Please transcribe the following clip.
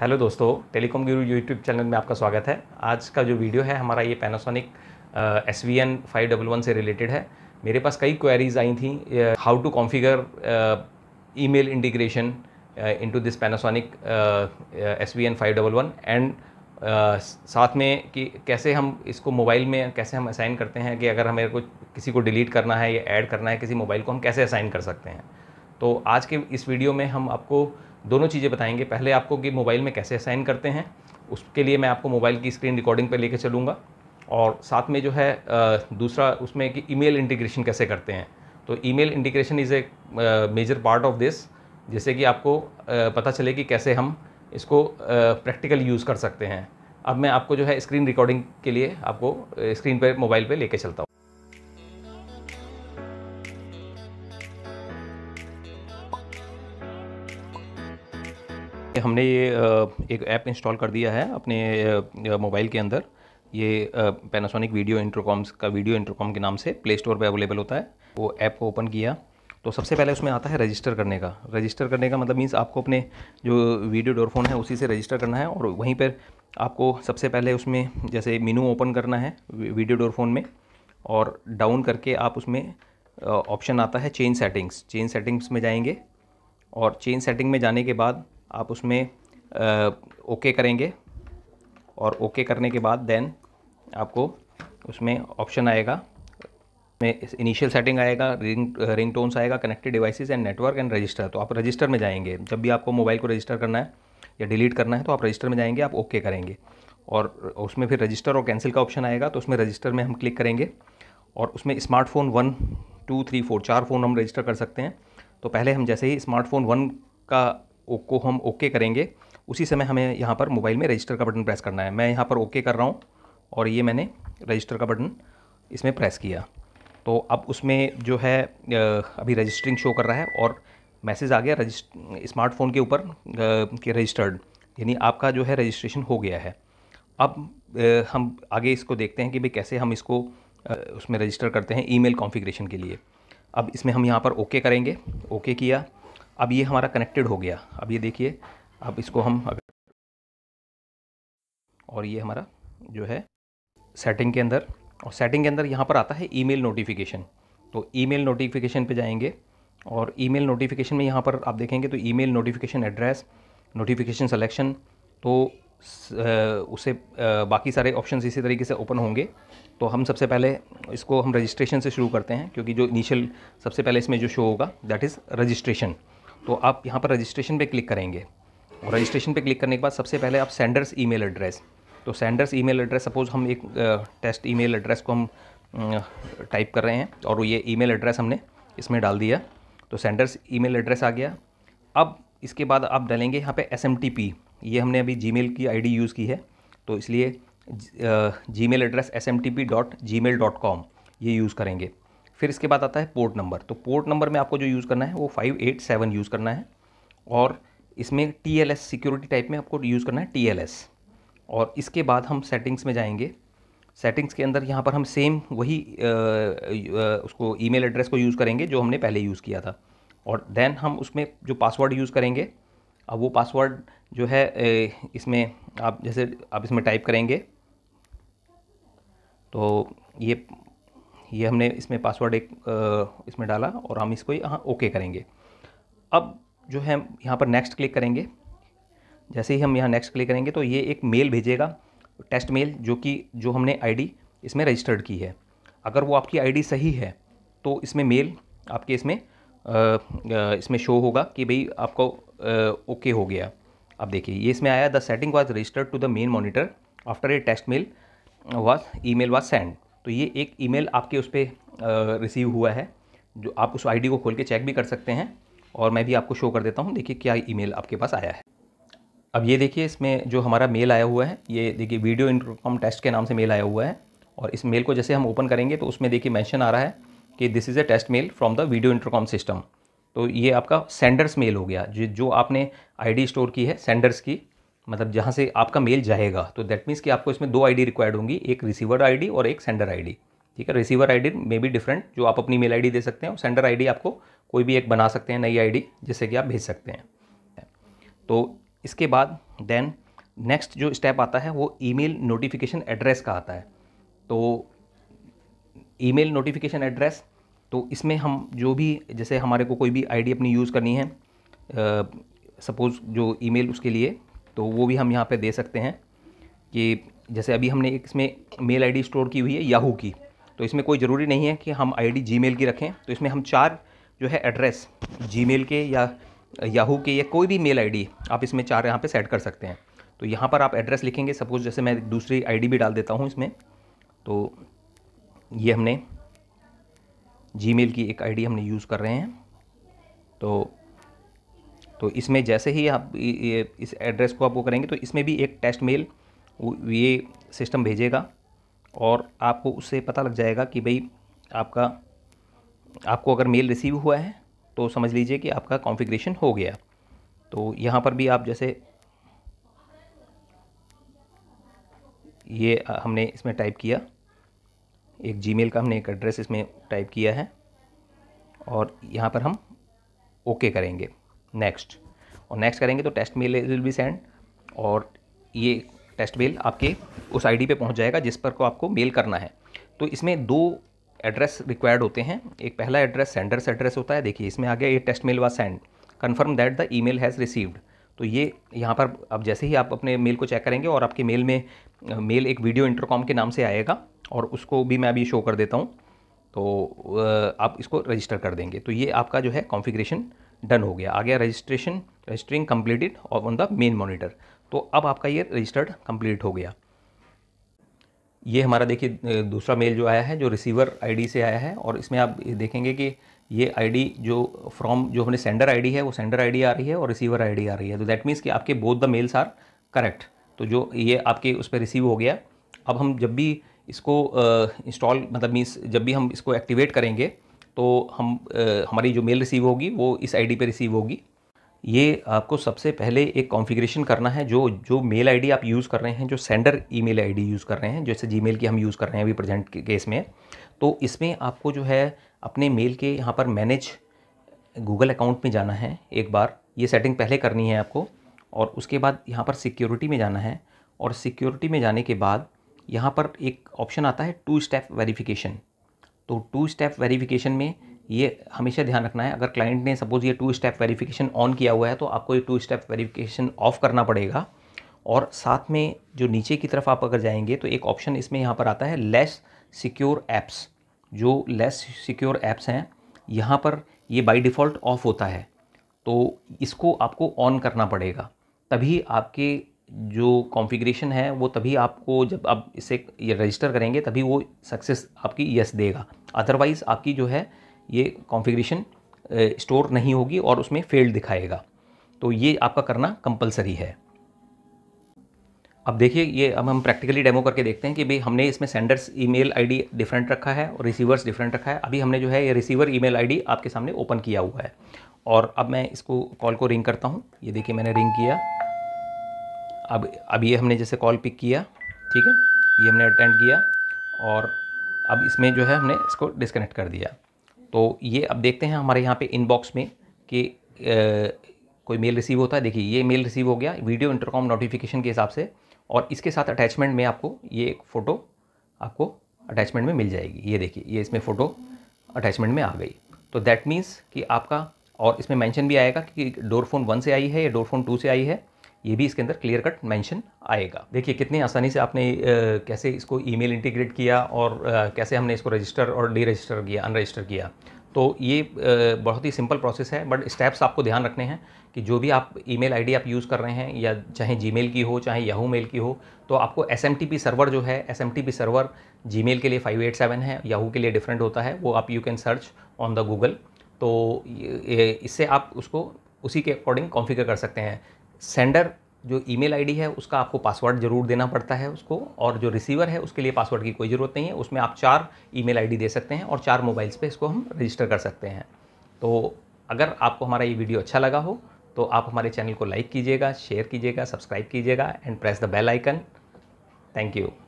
hello दोस्तों telecom गुरु YouTube channel में आपका स्वागत है आज का जो वीडियो है हमारा ये Panasonic S V N five double one से रिलेटेड है मेरे पास कई क्वेरीज आई थी how to configure email integration into this Panasonic S V N five double one and साथ में कि कैसे हम इसको मोबाइल में कैसे हम असाइन करते हैं कि अगर हमें को किसी को डिलीट करना है या ऐड करना है किसी मोबाइल को हम कैसे असाइन कर सकते हैं तो आज के इस वीडियो में हम आपको दोनों चीज़ें बताएंगे पहले आपको कि मोबाइल में कैसे असाइन करते हैं उसके लिए मैं आपको मोबाइल की स्क्रीन रिकॉर्डिंग पर लेकर चलूँगा और साथ में जो है दूसरा उसमें कि ईमेल इंटीग्रेशन कैसे करते हैं तो email integration is a major part of this जैसे कि आपको पता चले कि कैसे हम इसको प्रैक्टिकल यूज़ कर सकते हैं अब मैं आपको जो है स्क्रीन रिकॉर्डिंग के लिए आपको स्क्रीन पर मोबाइल पर लेके चलता हूँ हमने ये एक ऐप इंस्टॉल कर दिया है अपने मोबाइल के अंदर ये पैनासोनिक वीडियो इंटरकॉम्स का वीडियो इंटरकॉम के नाम से प्ले स्टोर पर अवेलेबल होता है वो ऐप को ओपन किया तो सबसे पहले उसमें आता है रजिस्टर करने का रजिस्टर करने का मतलब मीन्स आपको अपने जो वीडियो डोरफोन है उसी से रजिस्टर करना है और वहीं पर आपको सबसे पहले उसमें जैसे मीनू ओपन करना है वीडियो डोरफोन में और डाउन करके आप उसमें ऑप्शन आता है चेंज सेटिंग्स चेंज सेटिंग्स में जाएंगे और चेंज सेटिंग में जाने के बाद आप उसमें ओके करेंगे और ओके करने के बाद देन आपको उसमें ऑप्शन आएगा में इनिशियल सेटिंग आएगा रिंग रिंग टोन्स आएगा connected devices and network and register तो आप रजिस्टर में जाएंगे जब भी आपको मोबाइल को रजिस्टर करना है या डिलीट करना है तो आप रजिस्टर में जाएंगे आप ओके करेंगे और उसमें फिर रजिस्टर और कैंसिल का ऑप्शन आएगा तो उसमें रजिस्टर में हम क्लिक करेंगे और उसमें smartphone one two three four चार फ़ोन हम रजिस्टर कर सकते हैं तो पहले हम जैसे ही स्मार्टफोन वन का को हम ओके करेंगे उसी समय हमें यहाँ पर मोबाइल में रजिस्टर का बटन प्रेस करना है मैं यहाँ पर ओके कर रहा हूँ और ये मैंने रजिस्टर का बटन इसमें प्रेस किया तो अब उसमें जो है अभी रजिस्टरिंग शो कर रहा है और मैसेज आ गया रजिस्ट स्मार्टफोन के ऊपर कि रजिस्टर्ड यानी आपका जो है रजिस्ट्रेशन हो गया है अब हम आगे इसको देखते हैं कि भाई कैसे हम इसको उसमें रजिस्टर करते हैं ईमेल कॉन्फ़िगरेशन के लिए अब इसमें हम यहाँ पर ओके करेंगे ओके किया अब ये हमारा कनेक्टेड हो गया अब ये देखिए अब इसको हम अगर और ये हमारा जो है सेटिंग के अंदर और सेटिंग के अंदर यहाँ पर आता है ईमेल नोटिफिकेशन तो ईमेल नोटिफिकेशन पे जाएंगे और ईमेल नोटिफिकेशन में यहाँ पर आप देखेंगे तो email notification address notification selection तो उसे बाकी सारे ऑप्शन इसी तरीके से ओपन होंगे तो हम सबसे पहले इसको हम रजिस्ट्रेशन से शुरू करते हैं क्योंकि जो इनिशियल सबसे पहले इसमें जो शो होगा दैट इज़ रजिस्ट्रेशन तो आप यहाँ पर रजिस्ट्रेशन पे क्लिक करेंगे और रजिस्ट्रेशन पे क्लिक करने के बाद सबसे पहले आप सेंडर्स ईमेल एड्रेस तो सेंडर्स ईमेल एड्रेस सपोज हम एक टेस्ट ईमेल एड्रेस को हम टाइप कर रहे हैं और ये ईमेल एड्रेस हमने इसमें डाल दिया तो सेंडर्स ईमेल एड्रेस आ गया अब इसके बाद आप डालेंगे यहाँ पे एस ये हमने अभी जी की आई यूज़ की है तो इसलिए Gmail address S M T P dot Gmail dot com ये यूज़ करेंगे फिर इसके बाद आता है पोर्ट नंबर तो पोर्ट नंबर में आपको जो यूज़ करना है वो फाइव एट सेवन यूज़ करना है और इसमें T L S security type में आपको यूज़ करना है टी एल एस और इसके बाद हम सेटिंग्स में जाएंगे सेटिंग्स के अंदर यहाँ पर हम सेम वही आ, आ, उसको ईमेल एड्रेस को यूज़ करेंगे जो हमने पहले यूज़ किया था और देन हम उसमें जो पासवर्ड यूज़ करेंगे अब वो पासवर्ड जो है इसमें आप जैसे आप इसमें टाइप करेंगे तो ये ये हमने इसमें पासवर्ड एक इसमें डाला और हम इसको यहाँ ओके करेंगे अब जो है यहाँ पर नेक्स्ट क्लिक करेंगे जैसे ही हम यहाँ नेक्स्ट क्लिक करेंगे तो ये एक मेल भेजेगा टेस्ट मेल जो कि जो हमने आईडी इसमें रजिस्टर्ड की है अगर वो आपकी आईडी सही है तो इसमें मेल आपके इसमें आ, इसमें शो होगा कि भाई आपको ओके हो गया अब देखिए ये इसमें आया the setting was registered to the main monitor after a test mail was email send तो ये एक ईमेल आपके उस पर रिसीव हुआ है जो आप उस आईडी को खोल के चेक भी कर सकते हैं और मैं भी आपको शो कर देता हूँ देखिए क्या ईमेल आपके पास आया है अब ये देखिए इसमें जो हमारा मेल आया हुआ है ये देखिए वीडियो इंटरकॉम टेस्ट के नाम से मेल आया हुआ है और इस मेल को जैसे हम ओपन करेंगे तो उसमें देखिए मेंशन आ रहा है कि this is a test mail from the video intercom system तो ये आपका सेंडर्स मेल हो गया जो जो आपने आईडी स्टोर की है सेंडर्स की मतलब जहाँ से आपका मेल जाएगा तो दैट मीन्स कि आपको इसमें दो आईडी रिक्वायर्ड होंगी एक रिसीवर आईडी और एक सेंडर आईडी ठीक है receiver ID may be different जो आप अपनी मेल आईडी दे सकते हैं और सेंडर आईडी आपको कोई भी एक बना सकते हैं नई आईडी जिससे कि आप भेज सकते हैं तो इसके बाद देन नेक्स्ट जो स्टेप आता है वो ईमेल नोटिफिकेशन एड्रेस का आता है तो ईमेल नोटिफिकेशन एड्रेस तो इसमें हम जो भी जैसे हमारे को कोई भी आईडी अपनी यूज़ करनी है सपोज़ जो ईमेल उसके लिए तो वो भी हम यहाँ पे दे सकते हैं कि जैसे अभी हमने एक इसमें मेल आईडी स्टोर की हुई है याहू की तो इसमें कोई ज़रूरी नहीं है कि हम आईडी जीमेल की रखें तो इसमें हम चार जो है एड्रेस जीमेल के या याहू के या कोई भी मेल आईडी आप इसमें चार यहाँ पे सेट कर सकते हैं तो यहाँ पर आप एड्रेस लिखेंगे सपोज जैसे मैं दूसरी आईडी भी डाल देता हूँ इसमें तो ये हमने जीमेल की एक आईडी हमने यूज़ कर रहे हैं तो तो इसमें जैसे ही आप ये इस एड्रेस को आप वो करेंगे तो इसमें भी एक टेस्ट मेल ये सिस्टम भेजेगा और आपको उससे पता लग जाएगा कि भाई आपका आपको अगर मेल रिसीव हुआ है तो समझ लीजिए कि आपका कॉन्फ़िगरेशन हो गया तो यहाँ पर भी आप जैसे ये हमने इसमें टाइप किया एक जीमेल का हमने एक एड्रेस इसमें टाइप किया है और यहाँ पर हम ओके करेंगे नेक्स्ट और नेक्स्ट करेंगे तो test mail will be send और ये टेस्ट मेल आपके उस आईडी पे पहुंच जाएगा जिस पर को आपको मेल करना है तो इसमें दो एड्रेस रिक्वायर्ड होते हैं एक पहला एड्रेस सेंडर्स एड्रेस होता है देखिए इसमें आ गया ये test mail was send confirm that the email has received तो ये यहाँ पर अब जैसे ही आप अपने मेल को चेक करेंगे और आपके मेल में मेल एक वीडियो इंटरकॉम के नाम से आएगा और उसको भी मैं अभी शो कर देता हूँ तो आप इसको रजिस्टर कर देंगे तो ये आपका जो है कॉन्फ़िगरेशन डन हो गया आ गया रजिस्ट्रेशन रजिस्टरिंग कम्प्लीटेड और ऑन द मेन मॉनिटर तो अब आपका ये रजिस्टर्ड कंप्लीट हो गया ये हमारा देखिए दूसरा मेल जो आया है जो रिसीवर आईडी से आया है और इसमें आप देखेंगे कि ये आईडी जो फ्रॉम जो हमने सेंडर आईडी है वो सेंडर आईडी आ रही है और रिसीवर आईडी आ रही है तो दैट मीन्स कि आपके both the mails are correct तो जो ये आपके उस पर रिसीव हो गया अब हम जब भी इसको इंस्टॉल मतलब मीन्स जब भी हम इसको एक्टिवेट करेंगे तो हम हमारी जो मेल रिसीव होगी वो इस आईडी पे रिसीव होगी ये आपको सबसे पहले एक कॉन्फ़िगरेशन करना है जो जो मेल आईडी आप यूज़ कर रहे हैं जो सेंडर ईमेल आईडी यूज़ कर रहे हैं जैसे जीमेल की हम यूज़ कर रहे हैं अभी प्रेजेंट केस में तो इसमें आपको जो है अपने मेल के यहाँ पर मैनेज गूगल अकाउंट में जाना है एक बार ये सेटिंग पहले करनी है आपको और उसके बाद यहाँ पर सिक्योरिटी में जाना है और सिक्योरिटी में जाने के बाद यहाँ पर एक ऑप्शन आता है टू स्टेप वेरिफिकेशन तो टू स्टेप वेरिफिकेशन में ये हमेशा ध्यान रखना है अगर क्लाइंट ने सपोज ये टू स्टेप वेरिफिकेशन ऑन किया हुआ है तो आपको ये टू स्टेप वेरिफिकेशन ऑफ करना पड़ेगा और साथ में जो नीचे की तरफ आप अगर जाएंगे तो एक ऑप्शन इसमें यहाँ पर आता है लेस सिक्योर ऐप्स जो लेस सिक्योर ऐप्स हैं यहाँ पर ये बाई डिफ़ॉल्ट ऑफ होता है तो इसको आपको ऑन करना पड़ेगा तभी आपके जो कॉन्फ़िगरेशन है वो तभी आपको जब आप इसे ये रजिस्टर करेंगे तभी वो सक्सेस आपकी यस देगा अदरवाइज़ आपकी जो है ये कॉन्फ़िगरेशन स्टोर नहीं होगी और उसमें फेल्ड दिखाएगा तो ये आपका करना कंपलसरी है अब देखिए ये अब हम प्रैक्टिकली डेमो करके देखते हैं कि भाई हमने इसमें सेंडर्स ईमेल आईडी डिफरेंट रखा है और रिसीवर्स डिफरेंट रखा है अभी हमने जो है ये रिसीवर ईमेल आईडी आपके सामने ओपन किया हुआ है और अब मैं इसको कॉल को रिंग करता हूँ ये देखिए मैंने रिंग किया अब अब ये हमने जैसे कॉल पिक किया ठीक है ये हमने अटेंड किया और अब इसमें जो है हमने इसको डिसकनेक्ट कर दिया तो ये अब देखते हैं हमारे यहाँ पे इनबॉक्स में कि कोई मेल रिसीव होता है देखिए ये मेल रिसीव हो गया वीडियो इंटरकॉम नोटिफिकेशन के हिसाब से और इसके साथ अटैचमेंट में आपको ये एक फ़ोटो आपको अटैचमेंट में मिल जाएगी ये देखिए ये इसमें फ़ोटो अटैचमेंट में आ गई तो दैट मीन्स कि आपका और इसमें मैंशन भी आएगा कि डोर फोन वन से आई है या डोर फोन टू से आई है ये भी इसके अंदर क्लियर कट मेंशन आएगा देखिए कितनी आसानी से आपने कैसे इसको ईमेल इंटीग्रेट किया और कैसे हमने इसको रजिस्टर और डी रजिस्टर किया अनरजिस्टर किया तो ये बहुत ही सिंपल प्रोसेस है बट स्टेप्स आपको ध्यान रखने हैं कि जो भी आप ईमेल आईडी आप यूज़ कर रहे हैं या चाहे जीमेल की हो चाहे याहू मेल की हो तो आपको एस सर्वर जो है एस सर्वर जीमेल के लिए 587 है याहू के लिए डिफरेंट होता है वो आप you can search on the Google तो इससे आप उसको उसी के अकॉर्डिंग कॉन्फ़िगर कर सकते हैं सेंडर जो ईमेल आईडी है उसका आपको पासवर्ड जरूर देना पड़ता है उसको और जो रिसीवर है उसके लिए पासवर्ड की कोई ज़रूरत नहीं है उसमें आप चार ईमेल आईडी दे सकते हैं और चार मोबाइल्स पे इसको हम रजिस्टर कर सकते हैं तो अगर आपको हमारा ये वीडियो अच्छा लगा हो तो आप हमारे चैनल को लाइक कीजिएगा शेयर कीजिएगा सब्सक्राइब कीजिएगा and press the bell icon thank you